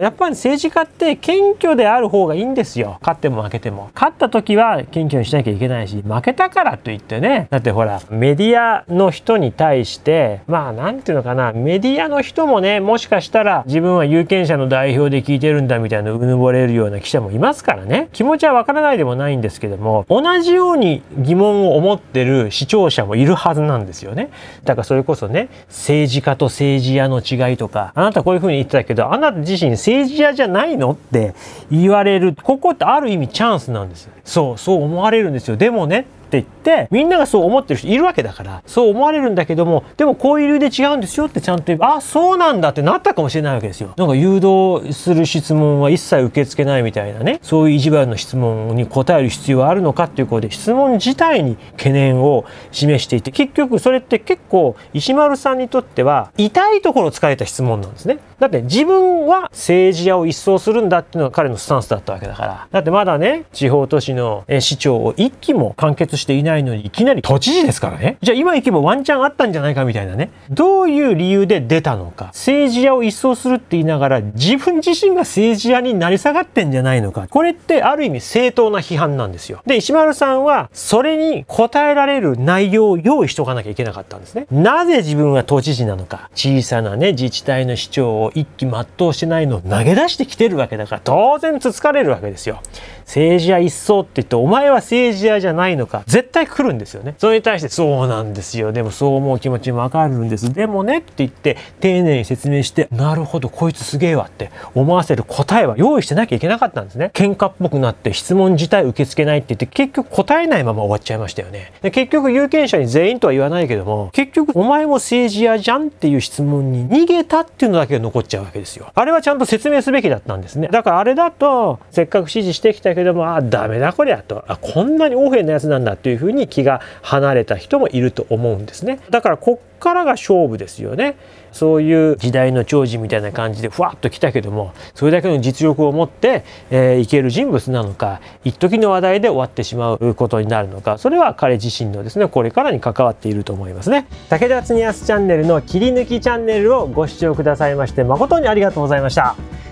やっぱり政治家って謙虚である方がいいんですよ。勝っても負けても。勝った時は謙虚にしなきゃいけないし、負けたからと言ってね。だってほら、メディアの人に対して、まあなんていうのかな、メディアの人もね、もしかしたら自分は有権者の代表で聞いてるんだみたいなうぬぼれるような記者もいますからね。気持ちはわからないでもないんですけども、同じように疑問を思ってる視聴者もいるはずなんですよね。だからそれこそね、政治家と政治家の違いとか、あなたこういうふうに言ってたけど、あなた自身政治家じゃないのって言われるここってある意味チャンスなんですよそうそう思われるんですよでもねって言ってて、みんながそう思ってる人いるわけだから、そう思われるんだけども、でもこういう理由で違うんですよってちゃんと言えば、あ、そうなんだってなったかもしれないわけですよ。なんか誘導する質問は一切受け付けないみたいなね、そういう意地悪の質問に答える必要はあるのかっていうことで、質問自体に懸念を示していて、結局それって結構石丸さんにとっては、痛いところを疲れた質問なんですね。だって自分は政治家を一掃するんだっていうのが彼のスタンスだったわけだから。だってまだね、地方都市の市長を一期も完結していないないのにいきなり都知事ですからねじゃあ今行けばワンチャンあったんじゃないかみたいなねどういう理由で出たのか政治家を一掃するって言いながら自分自身が政治家になり下がってんじゃないのかこれってある意味正当な批判なんですよで石丸さんはそれに応えられる内容を用意しとかなきゃいけなかったんですねなぜ自分は都知事なのか小さなね自治体の市長を一気全うしてないのを投げ出してきてるわけだから当然つつかれるわけですよ政治家一掃って言ってお前は政治家じゃないのか絶対来るんですよねそれに対してそうなんですよでもそう思う気持ちもわかるんですでもねって言って丁寧に説明してなるほどこいつすげえわって思わせる答えは用意してなきゃいけなかったんですね喧嘩っぽくなって質問自体受け付けないって言って結局答えないまま終わっちゃいましたよねで結局有権者に全員とは言わないけども結局お前も政治家じゃんっていう質問に逃げたっていうのだけが残っちゃうわけですよあれはちゃんと説明すべきだったんですねだからあれだとせっかく支持してきたけどもあダメだこりゃとあこんなに横柄なやつなんだというふうに気が離れた人もいると思うんですねだからこっからが勝負ですよねそういう時代の寵児みたいな感じでふわっと来たけどもそれだけの実力を持って、えー、いける人物なのか一時の話題で終わってしまうことになるのかそれは彼自身のですねこれからに関わっていると思いますね武田恒康チャンネルの切り抜きチャンネルをご視聴くださいまして誠にありがとうございました